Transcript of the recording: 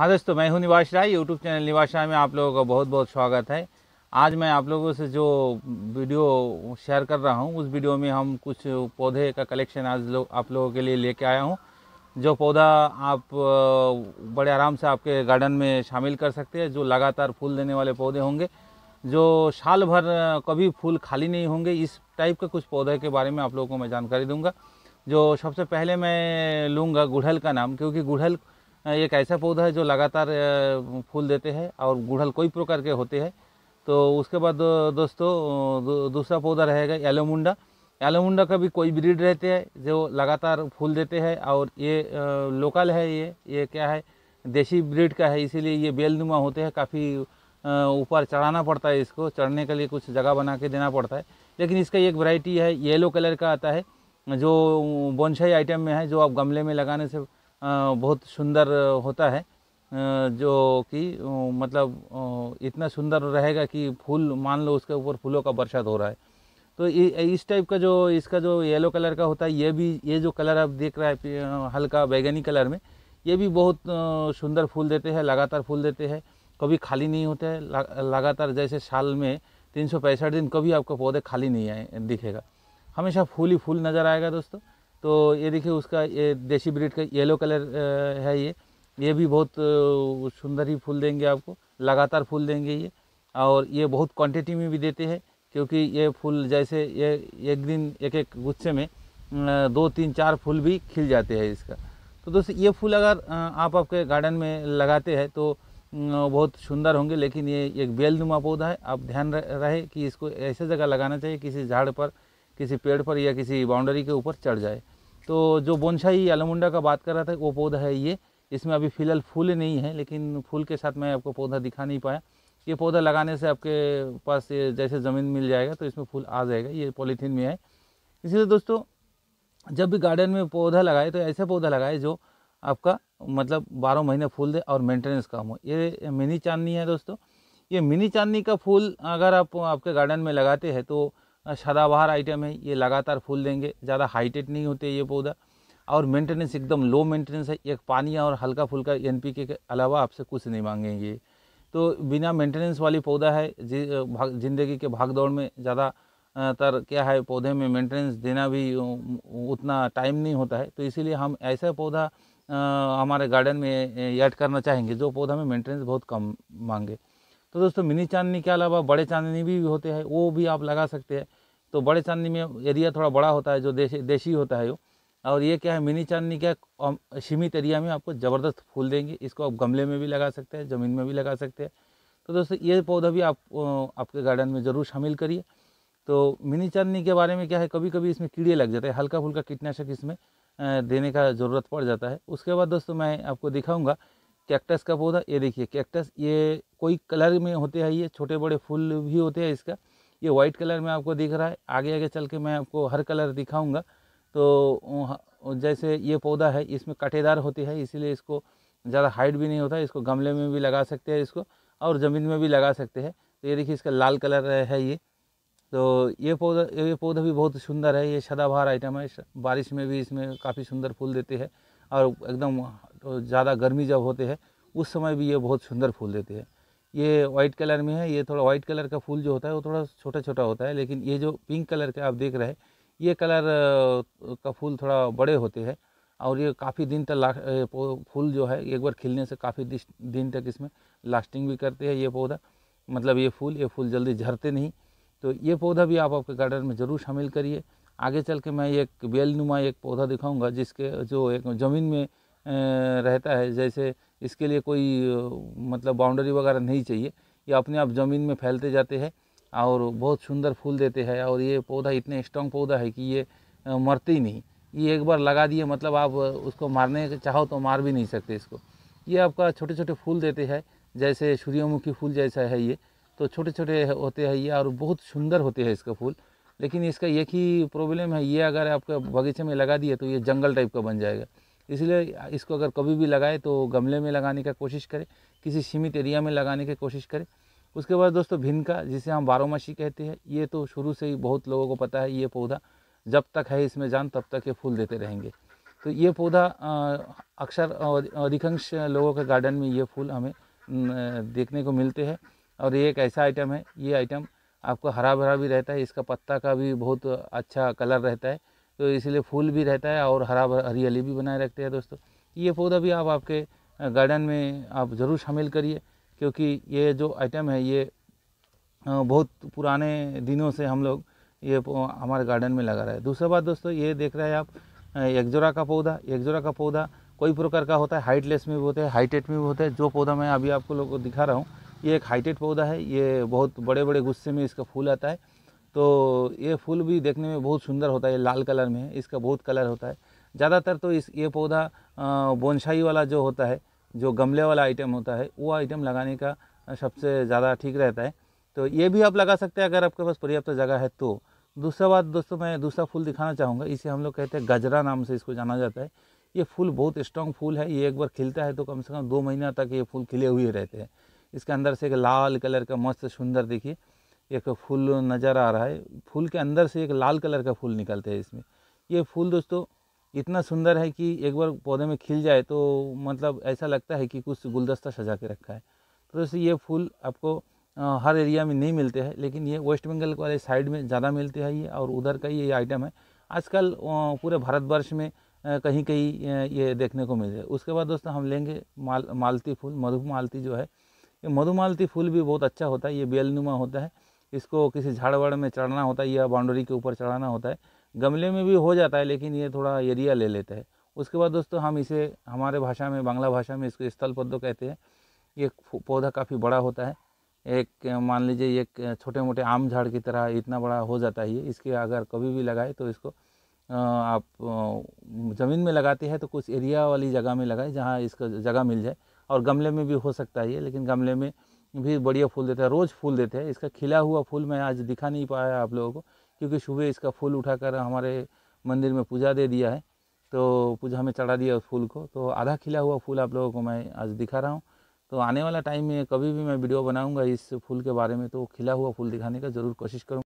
हाँ दोस्तों मैं हूँ निवास राय यूट्यूब चैनल निवास राय में आप लोगों का बहुत बहुत स्वागत है आज मैं आप लोगों से जो वीडियो शेयर कर रहा हूँ उस वीडियो में हम कुछ पौधे का कलेक्शन आज लोग आप लोगों के लिए लेके आया हूँ जो पौधा आप बड़े आराम से आपके गार्डन में शामिल कर सकते हैं जो लगातार फूल देने वाले पौधे होंगे जो साल भर कभी फूल खाली नहीं होंगे इस टाइप के कुछ पौधे के बारे में आप लोगों को मैं जानकारी दूंगा जो सबसे पहले मैं लूँगा गुड़हल का नाम क्योंकि गुड़हल एक ऐसा पौधा है जो लगातार फूल देते हैं और गुड़हल कोई प्रकार के होते हैं तो उसके बाद दोस्तों दूसरा पौधा रहेगा एलोमुंडा एलोमुंडा का भी कोई ब्रीड रहते हैं जो लगातार फूल देते हैं और ये लोकल है ये ये क्या है देसी ब्रीड का है इसीलिए ये बेलनुमा होते हैं काफ़ी ऊपर चढ़ाना पड़ता है इसको चढ़ने के लिए कुछ जगह बना के देना पड़ता है लेकिन इसका एक वैरायटी है येलो कलर का आता है जो बोनशाई आइटम में है जो आप गमले में लगाने से बहुत सुंदर होता है जो कि मतलब इतना सुंदर रहेगा कि फूल मान लो उसके ऊपर फूलों का बरसात हो रहा है तो इस टाइप का जो इसका जो येलो कलर का होता है ये भी ये जो कलर आप देख रहे हैं हल्का बैगनी कलर में ये भी बहुत सुंदर फूल देते हैं लगातार फूल देते हैं कभी खाली नहीं होते हैं लगातार जैसे साल में तीन दिन कभी आपका पौधे खाली नहीं आए दिखेगा हमेशा फूल ही फूल नज़र आएगा दोस्तों तो ये देखिए उसका ये देसी ब्रिड का येलो कलर है ये ये भी बहुत सुंदर ही फूल देंगे आपको लगातार फूल देंगे ये और ये बहुत क्वांटिटी में भी देते हैं क्योंकि ये फूल जैसे ये एक दिन एक एक गुच्छे में दो तीन चार फूल भी खिल जाते हैं इसका तो दोस्तों ये फूल अगर आप आपके गार्डन में लगाते हैं तो बहुत सुंदर होंगे लेकिन ये एक बेलनुमा पौधा है आप ध्यान रहे कि इसको ऐसे जगह लगाना चाहिए किसी झाड़ पर किसी पेड़ पर या किसी बाउंड्री के ऊपर चढ़ जाए तो जो बोनशाही एलमुंडा का बात कर रहा था वो पौधा है ये इसमें अभी फ़िलहाल फूल नहीं है लेकिन फूल के साथ मैं आपको पौधा दिखा नहीं पाया ये पौधा लगाने से आपके पास ये जैसे ज़मीन मिल जाएगा तो इसमें फूल आ जाएगा ये पॉलीथीन में है इसीलिए दोस्तों जब भी गार्डन में पौधा लगाए तो ऐसा पौधा लगाए जो आपका मतलब बारह महीने फूल दे और मेंटेनेंस कम हो ये मिनी चांदनी है दोस्तों ये मिनी चांदनी का फूल अगर आप आपके गार्डन में लगाते हैं तो सदाबहार आइटम है ये लगातार फूल देंगे ज़्यादा हाइटेड नहीं होते ये पौधा और मेंटेनेंस एकदम लो मेंटेनेंस है एक पानी और हल्का फुल्का एन के अलावा आपसे कुछ नहीं मांगेंगे तो बिना मेंटेनेंस वाली पौधा है ज़िंदगी के भाग दौड़ में ज़्यादा तर क्या है पौधे में मेंटेनेंस देना भी उतना टाइम नहीं होता है तो इसीलिए हम ऐसा पौधा हमारे गार्डन में ऐड करना चाहेंगे जो पौधा में मेंटेनेंस बहुत कम मांगे तो दोस्तों मिनी चांदनी के अलावा बड़े चांदनी भी होते हैं वो भी आप लगा सकते हैं तो बड़े चांदनी में एरिया थोड़ा बड़ा होता है जो देशी देशी होता है वो और ये क्या है मिनी चांदनी क्या सीमित एरिया में आपको ज़बरदस्त फूल देंगे इसको आप गमले में भी लगा सकते हैं ज़मीन में भी लगा सकते हैं तो दोस्तों ये पौधा भी आप आपके गार्डन में ज़रूर शामिल करिए तो मिनी चांदनी के बारे में क्या है कभी कभी इसमें कीड़े लग जाते हैं हल्का फुल्का कीटनाशक इसमें देने का ज़रूरत पड़ जाता है उसके बाद दोस्तों मैं आपको दिखाऊँगा कैक्टस का पौधा ये देखिए कैक्टस ये कोई कलर में होते हैं ये छोटे बड़े फूल भी होते हैं इसका ये वाइट कलर में आपको दिख रहा है आगे आगे चल के मैं आपको हर कलर दिखाऊंगा तो जैसे ये पौधा है इसमें कटेदार होती है इसीलिए इसको ज़्यादा हाइट भी नहीं होता इसको गमले में भी लगा सकते हैं इसको और ज़मीन में भी लगा सकते हैं तो ये देखिए इसका लाल कलर है ये तो ये पौधा ये पौधा भी बहुत सुंदर है ये सदाबहार आइटम है बारिश में भी इसमें काफ़ी सुंदर फूल देते हैं और एकदम ज़्यादा गर्मी जब होते हैं उस समय भी ये बहुत सुंदर फूल देते हैं ये वाइट कलर में है ये थोड़ा वाइट कलर का फूल जो होता है वो थोड़ा छोटा छोटा होता है लेकिन ये जो पिंक कलर का आप देख रहे हैं ये कलर का फूल थोड़ा बड़े होते हैं और ये काफ़ी दिन तक ला फूल जो है एक बार खिलने से काफ़ी दिन तक इसमें लास्टिंग भी करते हैं ये पौधा मतलब ये फूल ये फूल जल्दी झरते नहीं तो ये पौधा भी आप आपके गार्डन में ज़रूर शामिल करिए आगे चल के मैं एक बेलनुमा एक पौधा दिखाऊंगा जिसके जो एक ज़मीन में रहता है जैसे इसके लिए कोई मतलब बाउंड्री वगैरह नहीं चाहिए ये अपने आप ज़मीन में फैलते जाते हैं और बहुत सुंदर फूल देते हैं और ये पौधा इतने स्ट्रॉन्ग पौधा है कि ये मरते ही नहीं ये एक बार लगा दिए मतलब आप उसको मारने चाहो तो मार भी नहीं सकते इसको ये आपका छोटे छोटे फूल देते हैं जैसे सूर्यमुखी फूल जैसा है ये तो छोटे छोटे होते हैं ये और बहुत सुंदर होते हैं इसका फूल लेकिन इसका एक ही प्रॉब्लम है ये अगर आपके बगीचे में लगा दिए तो ये जंगल टाइप का बन जाएगा इसलिए इसको अगर कभी भी लगाए तो गमले में लगाने का कोशिश करें किसी सीमित एरिया में लगाने की कोशिश करें उसके बाद दोस्तों भिनका जिसे हम बारहमासी कहते हैं ये तो शुरू से ही बहुत लोगों को पता है ये पौधा जब तक है इसमें जान तब तक ये फूल देते रहेंगे तो ये पौधा अक्सर अधिकांश लोगों के गार्डन में ये फूल हमें देखने को मिलते हैं और ये एक ऐसा आइटम है ये आइटम आपको हरा भरा भी रहता है इसका पत्ता का भी बहुत अच्छा कलर रहता है तो इसलिए फूल भी रहता है और हरा भरा हरियाली भी बनाए रखते हैं दोस्तों ये पौधा भी आप आपके गार्डन में आप ज़रूर शामिल करिए क्योंकि ये जो आइटम है ये बहुत पुराने दिनों से हम लोग ये हमारे गार्डन में लगा रहे हैं दूसरा बात दोस्तों ये देख रहे हैं आप एकजोरा का पौधा एकजोरा का पौधा कोई प्रकार का होता है हाइटलेस में भी होता है हाइटेट में भी होता है जो पौधा मैं अभी आपको लोग को दिखा रहा हूँ ये एक हाइटेड पौधा है ये बहुत बड़े बड़े गुस्से में इसका फूल आता है तो ये फूल भी देखने में बहुत सुंदर होता है लाल कलर में है इसका बहुत कलर होता है ज़्यादातर तो इस ये पौधा बोनशाई वाला जो होता है जो गमले वाला आइटम होता है वो आइटम लगाने का सबसे ज़्यादा ठीक रहता है तो ये भी आप लगा सकते हैं अगर आपके पास पर्याप्त जगह है तो दूसरा बात दोस्तों मैं दूसरा फूल दिखाना चाहूँगा इसे हम लोग कहते हैं गजरा नाम से इसको जाना जाता है ये फूल बहुत स्ट्रांग फूल है ये एक बार खिलता है तो कम से कम दो महीना तक ये फूल खिले हुए रहते हैं इसके अंदर से एक लाल कलर का मस्त सुंदर देखिए एक फूल नज़र आ रहा है फूल के अंदर से एक लाल कलर का फूल निकलते हैं इसमें ये फूल दोस्तों इतना सुंदर है कि एक बार पौधे में खिल जाए तो मतलब ऐसा लगता है कि कुछ गुलदस्ता सजा के रखा है तो दोस्तों ये फूल आपको हर एरिया में नहीं मिलते हैं लेकिन ये वेस्ट बंगाल वाले साइड में ज़्यादा मिलते हैं ये और उधर का ये आइटम है आजकल पूरे भारतवर्ष में कहीं कहीं ये देखने को मिल जाए उसके बाद दोस्तों हम लेंगे माल मालती फूल मधु मालती जो है ये मधुमालती फूल भी बहुत अच्छा होता है ये बेलनुमा होता है इसको किसी झाड़वाड़ में चढ़ना होता है या बाउंड्री के ऊपर चढ़ाना होता है गमले में भी हो जाता है लेकिन ये थोड़ा एरिया ले लेता है उसके बाद दोस्तों हम इसे हमारे भाषा में बांग्ला भाषा में इसको स्थल पद्म कहते हैं ये पौधा काफ़ी बड़ा होता है एक मान लीजिए एक छोटे मोटे आम झाड़ की तरह इतना बड़ा हो जाता है ये इसके अगर कभी भी लगाए तो इसको आप ज़मीन में लगाते हैं तो कुछ एरिया वाली जगह में लगाए जहाँ इसको जगह मिल जाए और गमले में भी हो सकता है ये लेकिन गमले में भी बढ़िया फूल देता है रोज़ फूल देते हैं इसका खिला हुआ फूल मैं आज दिखा नहीं पाया आप लोगों को क्योंकि सुबह इसका फूल उठाकर हमारे मंदिर में पूजा दे दिया है तो पूजा में चढ़ा दिया उस फूल को तो आधा खिला हुआ फूल आप लोगों को मैं आज दिखा रहा हूँ तो आने वाला टाइम में कभी भी मैं वीडियो बनाऊँगा इस फूल के बारे में तो खिला हुआ फूल दिखाने का ज़रूर कोशिश करूँगा